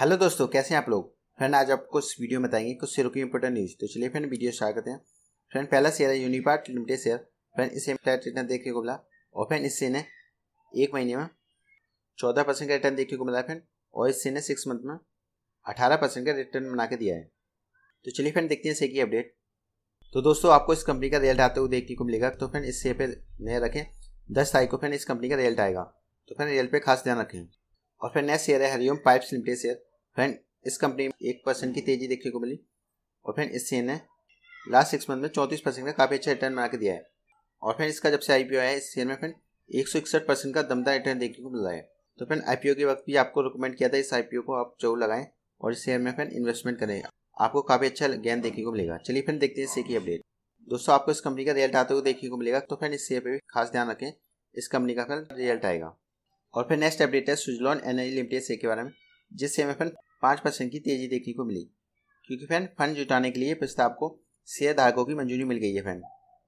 hello दोस्तों कैसे हैं आप लोग फ्रेंड आज आपको इस वीडियो में बताएंगे कुछ शेयरों की इंपोर्टेंट न्यूज तो चलिए फ्रेंड वीडियो स्टार्ट करते हैं फ्रेंड पहला शेयर है यूनिपार्ट लिमिटेड शेयर फ्रेंड इसे फ्लैट रिटर्न देखने को मिला और फ्रेंड इससे ने एक महीने में चौदह परसेंट का रिटर्न देखने को मिला फ्रेंड और इससे ने सिक्स मंथ में अठारह परसेंट का रिटर्न बना के दिया है तो चलिए फ्रेंड देखते हैं इसे की अपडेट तो दोस्तों आपको इस कंपनी का रिजल्ट आते हुए देखने को मिलेगा तो फ्रेंड इस शेयर पर नए रखें दस तारीख को फ्रेंड इस कंपनी का रिजल्ट आएगा तो फ्रेंड रिजल्ट पर खास ध्यान रखें और फिर नेक्स्ट शेयर है Hariom pipes limited share friend इस कंपनी में एक परसेंट की तेजी देखने को मिली और फ्रेंड शेयर ने लास्ट सिक्स मंथ में चौंतीस परसेंट का काफ़ी अच्छा रिटर्न बना के दिया है और फ्रेंड इसका जब से आई आया है इस शेयर में फ्रेंड एक सौ इकसठ परसेंट का दमदार रिटर्न देखने को मिल रहा है तो फ्रेंड आईपीओ के वक्त भी आपको रिकमेंड किया था इस आईपीओ को आप जरूर लगाएं और इस शेयर में फ्रेंड इन्वेस्टमेंट करें आपको काफ़ी अच्छा ज्ञान देखने को मिलेगा चलिए फ्रेंड देखते हैं की अपडेट दोस्तों आपको इस कंपनी का रिजल्ट आते हुए देखने को मिलेगा तो फ्रेंड इस शेयर पर भी खास ध्यान रखें इस कंपनी का फिर रिजल्ट आएगा और फिर नेक्स्ट अपडेट है सुजलॉन एनर्जी लिमिटेड शेयर के बारे में जिस शेयर में फ्रेंड पाँच परसेंट की तेजी देखने को मिली क्योंकि फैन फंड जुटाने के लिए प्रस्ताव को शेयर धारकों की मंजूरी मिल गई है फैन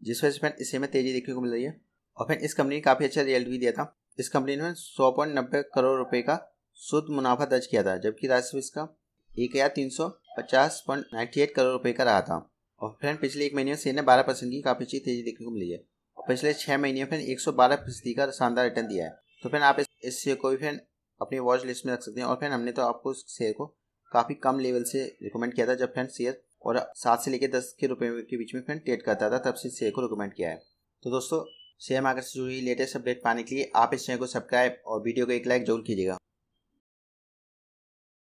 जिस वजह से फैन इसे में तेजी देखने को मिल रही है और फैन इस कंपनी ने काफ़ी अच्छा रिजल्ट भी दिया था इस कंपनी ने सौ पॉइंट नब्बे करोड़ रुपये का शुद्ध मुनाफा दर्ज किया था जबकि राजस्व इसका एक हज़ार तीन सौ पचास पॉइंट नाइन्टी एट करोड़ रुपये का रहा था और फ्रेंड पिछले एक महीने में शेयर ने बारह परसेंट की काफ़ी अच्छी तेजी देखने को मिली है और पिछले छः महीने में फ्रेंड एक सौ बारह फीसदी का शानदार रिटर्न दिया है तो फ्रेंड आप इस शेयर को भी फ्रेंड अपनी वॉच लिस्ट में रख सकते हैं और फ्रेंड हमने तो आपको इस शेयर को काफ़ी कम लेवल से रिकमेंड किया था जब फ्रेंड शेयर और सात से लेकर दस के रुपये के बीच में फ्रेंड ट्रेड करता था तब से शेयर को रिकमेंड किया है तो दोस्तों शेयर मार्केट से जुड़ी लेटेस्ट अपडेट पाने के लिए आप इस चैनल को सब्सक्राइब और वीडियो को एक लाइक जरूर कीजिएगा